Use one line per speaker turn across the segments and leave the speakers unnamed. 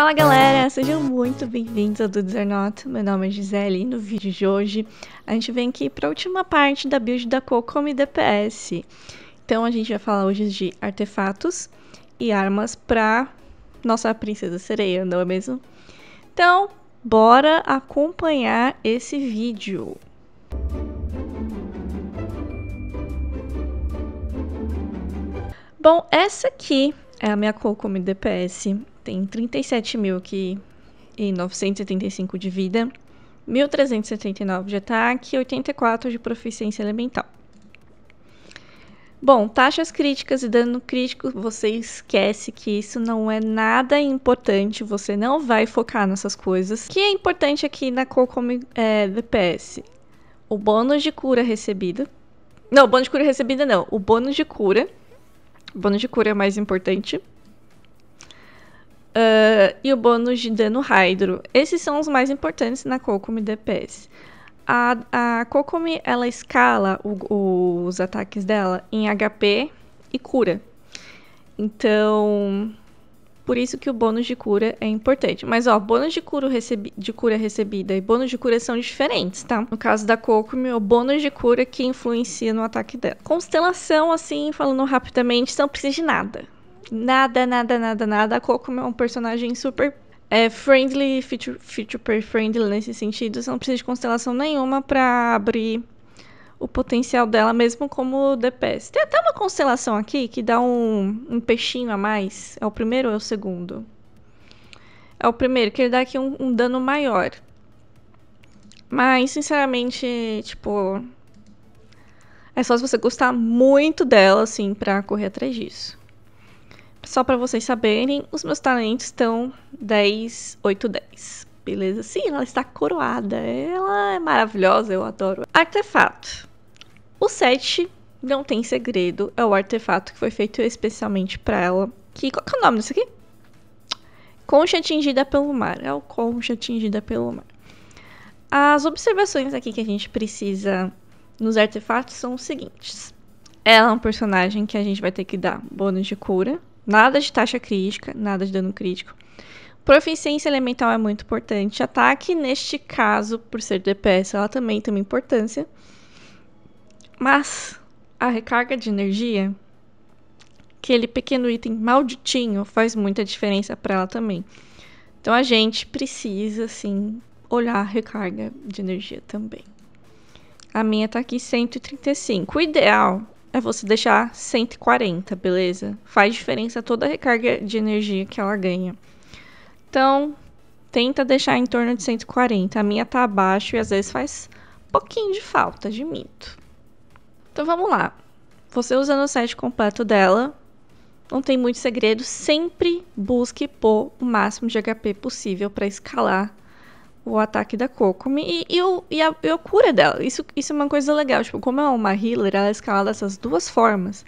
Fala galera, sejam muito bem-vindos ao Dudes Are Not. Meu nome é Gisele e no vídeo de hoje a gente vem aqui para a última parte da build da Cocome DPS. Então a gente vai falar hoje de artefatos e armas para nossa princesa sereia, não é mesmo? Então, bora acompanhar esse vídeo. Bom, essa aqui é a minha cor como DPS. Tem 37.935 de vida, 1.379 de ataque e 84 de proficiência elemental. Bom, taxas críticas e dano crítico, você esquece que isso não é nada importante, você não vai focar nessas coisas. O que é importante aqui na Cocomi é, DPS? O bônus de cura recebido. Não, o bônus de cura recebida não, o bônus de cura bônus de cura é mais importante. Uh, e o bônus de dano Hydro. Esses são os mais importantes na Kokomi DPS. A, a Kokomi, ela escala o, o, os ataques dela em HP e cura. Então, por isso que o bônus de cura é importante. Mas, ó, bônus de cura, recebi de cura recebida e bônus de cura são diferentes, tá? No caso da Coco, meu bônus de cura que influencia no ataque dela. Constelação, assim, falando rapidamente, você não precisa de nada. Nada, nada, nada, nada. A Coco é um personagem super é friendly, feature, feature friendly nesse sentido. Você não precisa de constelação nenhuma para abrir o potencial dela mesmo como DPS. Tem até uma constelação aqui que dá um, um peixinho a mais. É o primeiro ou é o segundo? É o primeiro, que ele dá aqui um, um dano maior. Mas, sinceramente, tipo... É só se você gostar muito dela, assim, pra correr atrás disso. Só pra vocês saberem, os meus talentos estão 10, 8, 10. Beleza? Sim, ela está coroada. Ela é maravilhosa, eu adoro. Artefato. O 7 não tem segredo, é o artefato que foi feito especialmente para ela. Que, qual que é o nome disso aqui? Concha atingida pelo mar. É o concha atingida pelo mar. As observações aqui que a gente precisa nos artefatos são os seguintes. Ela é um personagem que a gente vai ter que dar bônus de cura, nada de taxa crítica, nada de dano crítico. Proficiência elemental é muito importante. Ataque, neste caso, por ser DPS, ela também tem uma importância. Mas a recarga de energia, aquele pequeno item malditinho, faz muita diferença para ela também. Então a gente precisa, assim, olhar a recarga de energia também. A minha tá aqui 135. O ideal é você deixar 140, beleza? Faz diferença toda a recarga de energia que ela ganha. Então, tenta deixar em torno de 140. A minha tá abaixo e às vezes faz pouquinho de falta, admito. Então vamos lá. Você usando o set completo dela, não tem muito segredo, sempre busque pôr o máximo de HP possível para escalar o ataque da Kokomi e, e, e, a, e a cura dela. Isso, isso é uma coisa legal. Tipo, como é uma healer, ela é escalada dessas duas formas.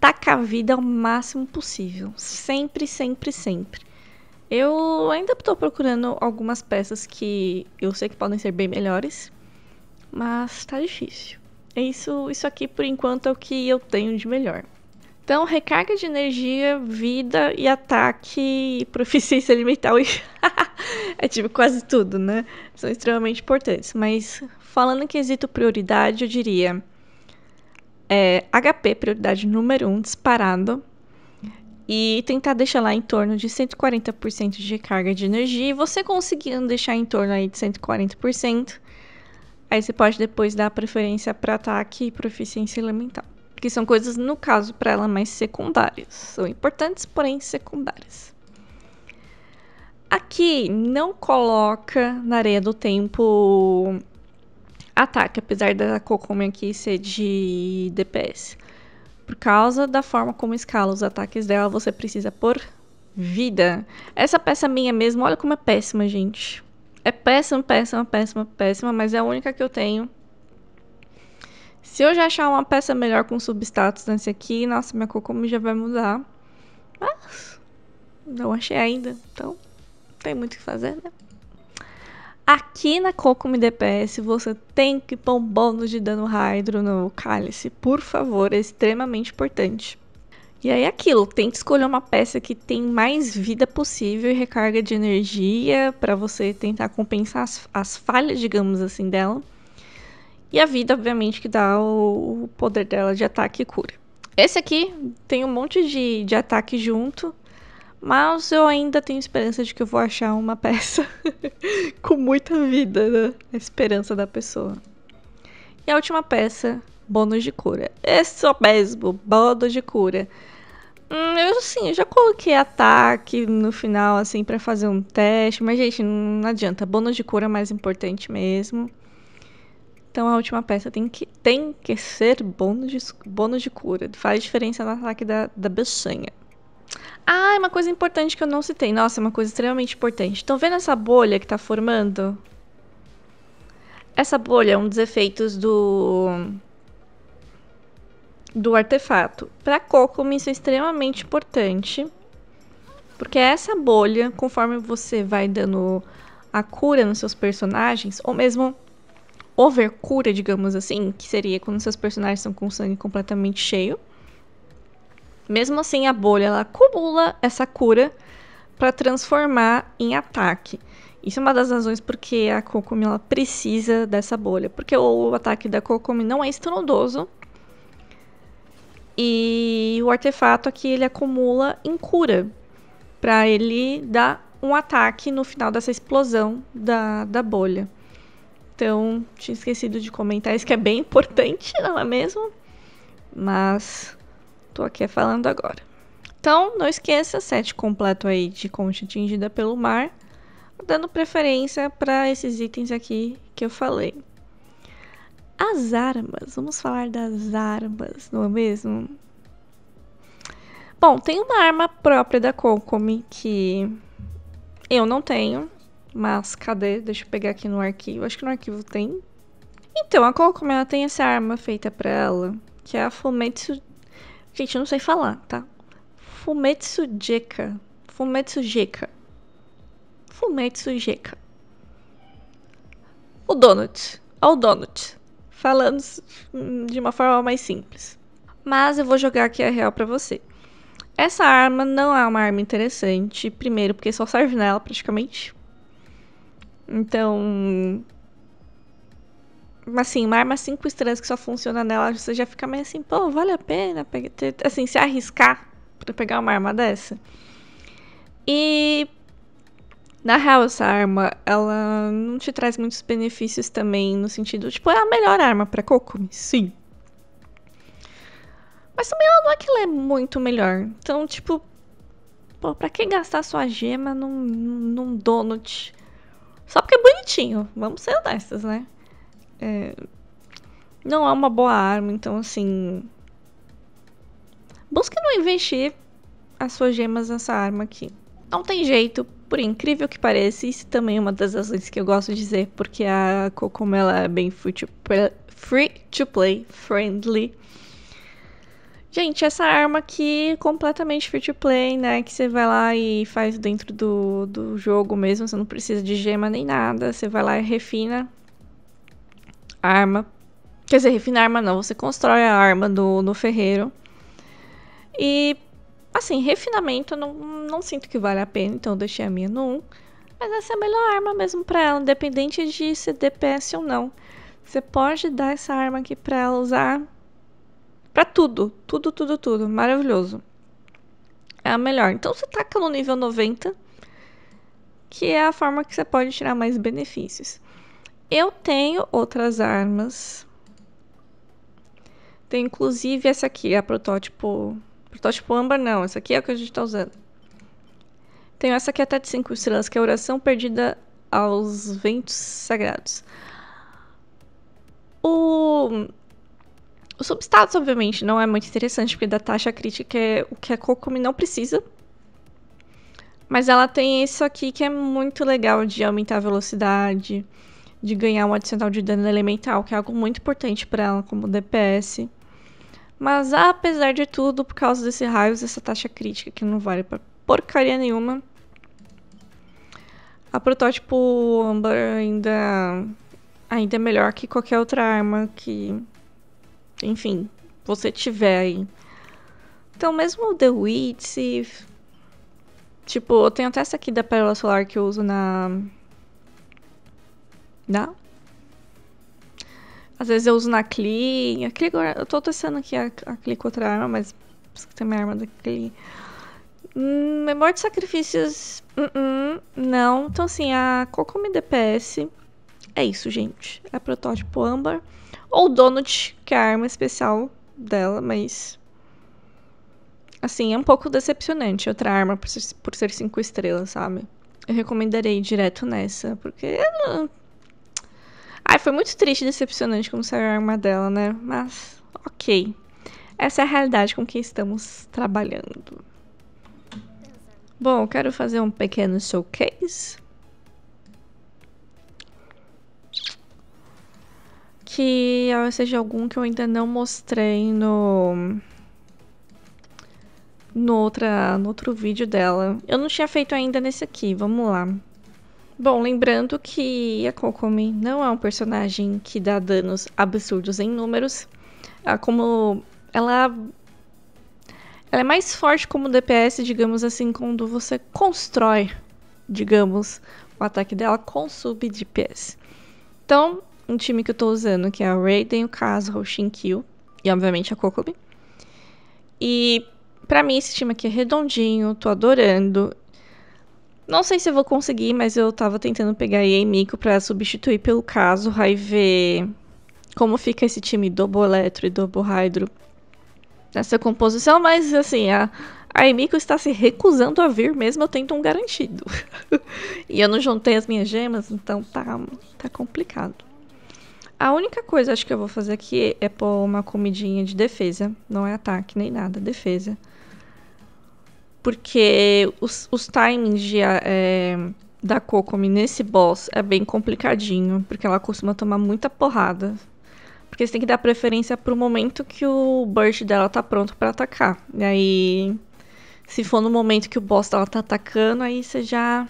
Taca a vida ao máximo possível. Sempre, sempre, sempre. Eu ainda estou procurando algumas peças que eu sei que podem ser bem melhores, mas tá difícil isso, isso aqui por enquanto é o que eu tenho de melhor. Então, recarga de energia, vida e ataque, proficiência elemental é tipo quase tudo, né? São extremamente importantes. Mas falando em quesito prioridade, eu diria. É, HP, prioridade número 1, um, disparado. E tentar deixar lá em torno de 140% de recarga de energia. E você conseguindo deixar em torno aí de 140%, Aí você pode depois dar preferência para ataque e proficiência elemental. Que são coisas, no caso, para ela mais secundárias. São importantes, porém secundárias. Aqui não coloca na areia do tempo ataque, apesar da Kokomi aqui ser de DPS. Por causa da forma como escala os ataques dela, você precisa por vida. Essa peça minha mesmo, olha como é péssima, gente. É péssima, péssima, péssima, péssima, mas é a única que eu tenho. Se eu já achar uma peça melhor com substatus nesse aqui, nossa, minha Kokomi já vai mudar. Mas não achei ainda, então tem muito o que fazer, né? Aqui na Kokomi DPS você tem que pôr um bônus de dano hydro no cálice, por favor, é extremamente importante. E aí é aquilo, tenta escolher uma peça que tem mais vida possível e recarga de energia para você tentar compensar as, as, falhas, digamos assim, dela. E a vida, obviamente, que dá o, o poder dela de ataque e cura. Esse aqui tem um monte de, de ataque junto, mas eu ainda tenho esperança de que eu vou achar uma peça com muita vida, né? A esperança da pessoa. E a última peça, bônus de cura. É só mesmo, bônus de cura. Hum, eu sim eu já coloquei ataque no final, assim, para fazer um teste, mas, gente, não adianta. Bônus de cura é mais importante mesmo. Então a última peça tem que, tem que ser bônus de, bônus de cura. Faz diferença no ataque da, da bichinha. Ah, é uma coisa importante que eu não citei. Nossa, é uma coisa extremamente importante. Estão vendo essa bolha que tá formando? Essa bolha é um dos efeitos do do artefato. Para Kokomi isso é extremamente importante, porque é essa bolha, conforme você vai dando a cura nos seus personagens, ou mesmo overcura, digamos assim, que seria quando seus personagens estão com o sangue completamente cheio. Mesmo assim, a bolha ela acumula essa cura para transformar em ataque. Isso é uma das razões porque a Kokomi ela precisa dessa bolha, porque o ataque da Kokomi não é estrondoso, e o artefato aqui ele acumula em cura para ele dar um ataque no final dessa explosão da, da bolha. Então, tinha esquecido de comentar isso que é bem importante, não é mesmo? Mas tô aqui falando agora. Então, não esqueça, set completo aí de concha atingida pelo mar, dando preferência para esses itens aqui que eu falei. As armas, vamos falar das armas, não é mesmo? Bom, tem uma arma própria da Kokomi que eu não tenho, mas cadê? Deixa eu pegar aqui no arquivo. Acho que no arquivo tem. Então, a Kokomi ela tem essa arma feita para ela, que é a Fumetsu. Gente, eu não sei falar, tá? Fumetsu Jeka. Fumetsu Jeka. Fumetsu Jeka. O Donut. Olha o Donut falando de uma forma mais simples. Mas eu vou jogar aqui a real para você. Essa arma não é uma arma interessante, primeiro porque só serve nela praticamente. Então, assim, uma arma cinco estrelas que só funciona nela, você já fica meio assim, pô, vale a pena pegar, assim, se arriscar para pegar uma arma dessa. E na real, essa arma, ela não te traz muitos benefícios também, no sentido, tipo, é a melhor arma para Kokumi, sim. Mas também ela não é que ela é muito melhor. Então, tipo, pô, pra que gastar sua gema num, num donut? Só porque é bonitinho, vamos ser honestas, né? É, não é uma boa arma, então assim. Busque não investir as suas gemas nessa arma aqui. Não tem jeito, por incrível que pareça, isso também é uma das razões que eu gosto de dizer, porque a Cocomo ela é bem free to, play, friendly. Gente, essa arma aqui é completamente free to play, né? Que você vai lá e faz dentro do, do jogo mesmo, você não precisa de gema nem nada. Você vai lá e refina a arma. Quer dizer, refina a arma não, você constrói a arma do, do ferreiro. E Assim, refinamento não, não sinto que vale a pena, então eu deixei a minha no 1. Mas essa é a melhor arma mesmo para ela, independente de ser DPS ou não. Você pode dar essa arma aqui para ela usar para tudo, tudo, tudo, tudo, maravilhoso. É a melhor. Então você taca no nível 90, que é a forma que você pode tirar mais benefícios. Eu tenho outras armas. Tem inclusive essa aqui, a protótipo Protótipo âmbar não, essa aqui é a que a gente está usando. Tenho essa aqui até de 5 estrelas, que é a oração perdida aos ventos sagrados. O... O substatus, obviamente, não é muito interessante, porque da taxa crítica é o que a Kokomi não precisa. Mas ela tem isso aqui que é muito legal de aumentar a velocidade, de ganhar um adicional de dano elemental, que é algo muito importante para ela como DPS. Mas apesar de tudo, por causa desse raios, essa taxa crítica que não vale pra porcaria nenhuma, a protótipo Amber ainda, ainda é melhor que qualquer outra arma que, enfim, você tiver aí. Então, mesmo o The Witch, tipo, eu tenho até essa aqui da Pérola Solar que eu uso na. Na às vezes eu uso na Clean. Clean agora, eu tô testando aqui a, a Clean com outra arma, mas preciso ter minha arma da Clean. Hum, memória de sacrifícios. Uh -uh, não. Então, assim, a Kokomi DPS. É isso, gente. É protótipo âmbar. Ou Donut, que é a arma especial dela, mas. Assim, é um pouco decepcionante outra arma por ser 5 estrelas, sabe? Eu recomendarei direto nessa, porque eu não, Ai, foi muito triste e decepcionante como saiu a arma dela, né? Mas, ok. Essa é a realidade com que estamos trabalhando. Bom, eu quero fazer um pequeno showcase. Que seja algum que eu ainda não mostrei no... No, outra, no outro vídeo dela. Eu não tinha feito ainda nesse aqui, vamos lá. Bom, lembrando que a Kokomi não é um personagem que dá danos absurdos em números. É como ela ela é mais forte como DPS, digamos assim, quando você constrói, digamos, o ataque dela com sub DPS. Então, um time que eu estou usando, que é a Raiden, o Kazuha, o Shinkyu e, obviamente, a Kokomi. E, para mim, esse time aqui é redondinho, tô adorando. Não sei se eu vou conseguir, mas eu tava tentando pegar a Emiko pra substituir pelo caso, aí ver como fica esse time Doboeletro e Dobohydro nessa composição, mas assim, a, a Emiko está se recusando a vir, mesmo eu tendo um garantido. e eu não juntei as minhas gemas, então tá, tá complicado. A única coisa acho que eu vou fazer aqui é pôr uma comidinha de defesa. Não é ataque nem nada, defesa porque os, os timings de, é, da Kokomi nesse boss é bem complicadinho, porque ela costuma tomar muita porrada. Porque você tem que dar preferência pro momento que o burst dela tá pronto para atacar. E aí, se for no momento que o boss dela tá atacando, aí você já,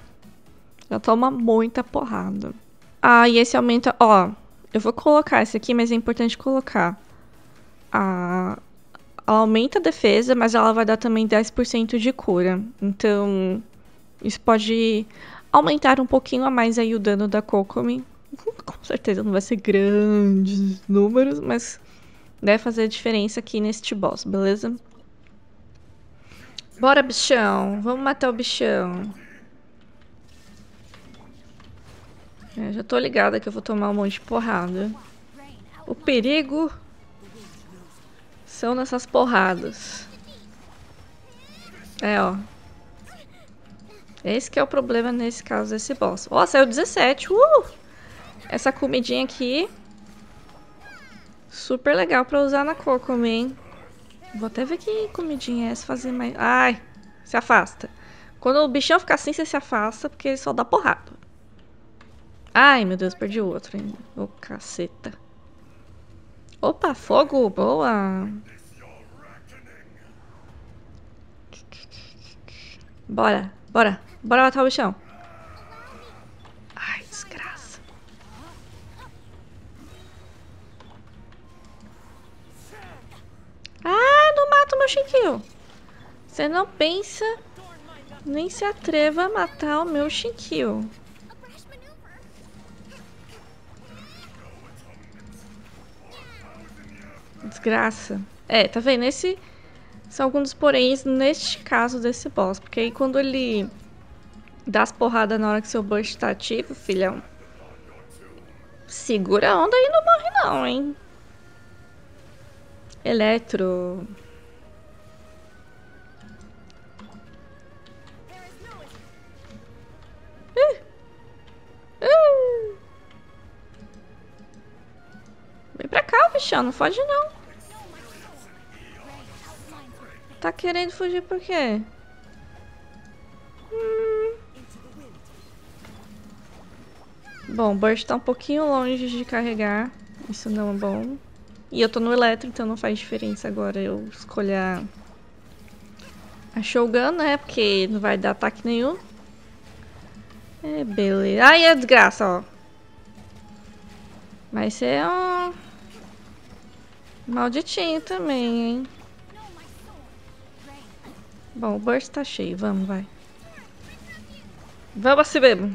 já toma muita porrada. Ah, e esse aumenta, ó, eu vou colocar esse aqui, mas é importante colocar a, ela aumenta a defesa, mas ela vai dar também 10% de cura. Então, isso pode aumentar um pouquinho a mais aí o dano da Kokomi. Com certeza não vai ser grandes números, mas deve fazer a diferença aqui neste boss, beleza? Bora, bichão. Vamos matar o bichão. É, já tô ligada que eu vou tomar um monte de porrada. O perigo são nessas porradas. É, ó. Esse que é o problema nesse caso desse boss. Ó, oh, saiu 17. Uh! Essa comidinha aqui. Super legal pra usar na coco hein? Vou até ver que comidinha é essa fazer mais... Ai, se afasta. Quando o bichão ficar assim, você se afasta, porque ele só dá porrada. Ai, meu Deus, perdi o outro ainda. Ô, oh, caceta. Opa, fogo, boa. Bora, bora. Bora matar o bichão. Ai, desgraça. Ah, não mata o meu chiquinho. Você não pensa, nem se atreva a matar o meu chiquinho. desgraça. É, tá vendo? Esse são alguns dos poréns neste caso desse boss. Porque aí quando ele dá as porradas na hora que seu burst tá ativo, filhão. Segura a onda e não morre não, hein? Eletro. Uh. Uh. Vem pra cá, bichão, não foge não. Tá querendo fugir por quê? Hum. Bom, o Burst tá um pouquinho longe de carregar. Isso não é bom. E eu tô no elétrico, então não faz diferença agora eu escolher a Shogun, né? Porque não vai dar ataque nenhum. É, beleza. Ai, é desgraça, ó. Vai ser é um... Malditinho também, hein? Bom, o burst tá cheio. Vamos, vai. Vamos assim mesmo.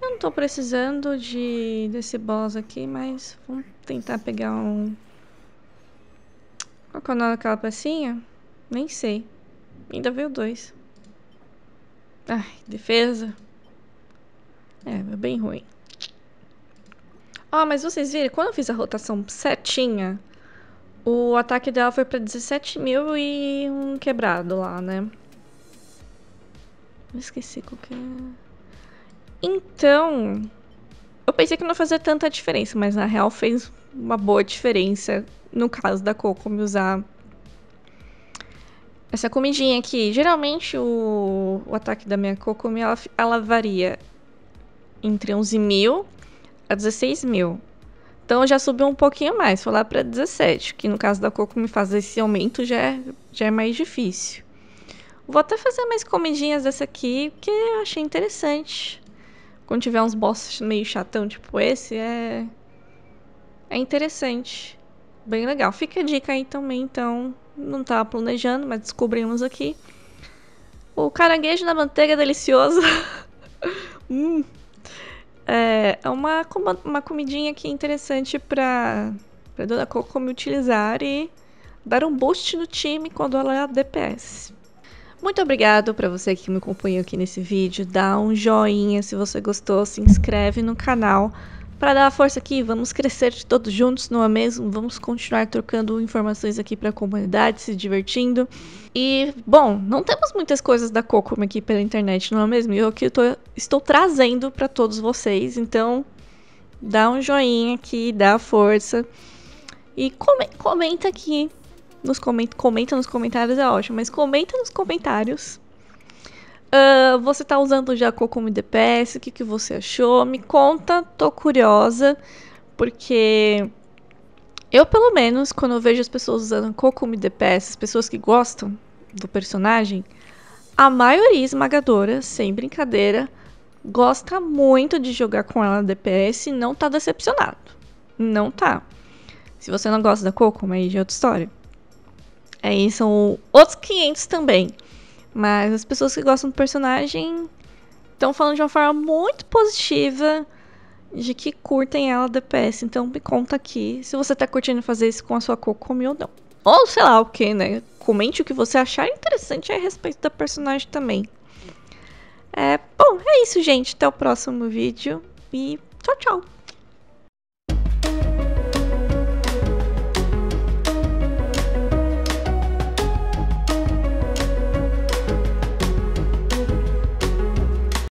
Eu não tô precisando de desse boss aqui, mas vamos tentar pegar um... Qual que é o nome daquela pecinha? Nem sei. Ainda veio dois. Ai, defesa. É, é bem ruim. Ó, oh, mas vocês viram, quando eu fiz a rotação certinha, o ataque dela foi pra 17 mil e um quebrado lá, né? esqueci qual que é. Então. Eu pensei que não fazia tanta diferença, mas na real fez uma boa diferença no caso da Coco me usar essa comidinha aqui. Geralmente o, o ataque da minha Coco ela, ela varia entre 11 mil a 16 mil. Então já subiu um pouquinho mais, foi lá para 17, que no caso da Coco me fazer esse aumento já é, já é mais difícil. Vou até fazer mais comidinhas dessa aqui, porque eu achei interessante. Quando tiver uns bosses meio chatão tipo esse, é é interessante. Bem legal. Fica a dica aí também, então, não tava planejando, mas descobrimos aqui. O caranguejo na manteiga é delicioso. hum, é, é uma, uma comidinha que é interessante para para Dona Coco me utilizar e dar um boost no time quando ela é DPS. Muito obrigado para você que me acompanhou aqui nesse vídeo. Dá um joinha se você gostou, se inscreve no canal para dar a força aqui, vamos crescer todos juntos, não é mesmo? Vamos continuar trocando informações aqui para a comunidade, se divertindo. E, bom, não temos muitas coisas da Cocom aqui pela internet, não é mesmo? Eu que tô, estou trazendo para todos vocês, então dá um joinha aqui, dá força. E come, comenta aqui nos comenta, comenta nos comentários é ótimo, mas comenta nos comentários Uh, você tá usando já como DPS? O que, que você achou? Me conta, tô curiosa, porque eu, pelo menos, quando eu vejo as pessoas usando Ko DPS, as pessoas que gostam do personagem, a maioria esmagadora, sem brincadeira, gosta muito de jogar com ela DPS e não tá decepcionado. Não tá. Se você não gosta da Coco, aí já é outra história. Aí são outros 500 também. Mas as pessoas que gostam do personagem estão falando de uma forma muito positiva de que curtem ela DPS. Então me conta aqui se você tá curtindo fazer isso com a sua Kokomi ou não. Ou sei lá o que, né? Comente o que você achar interessante a respeito da personagem também. É, bom, é isso, gente. Até o próximo vídeo e tchau, tchau!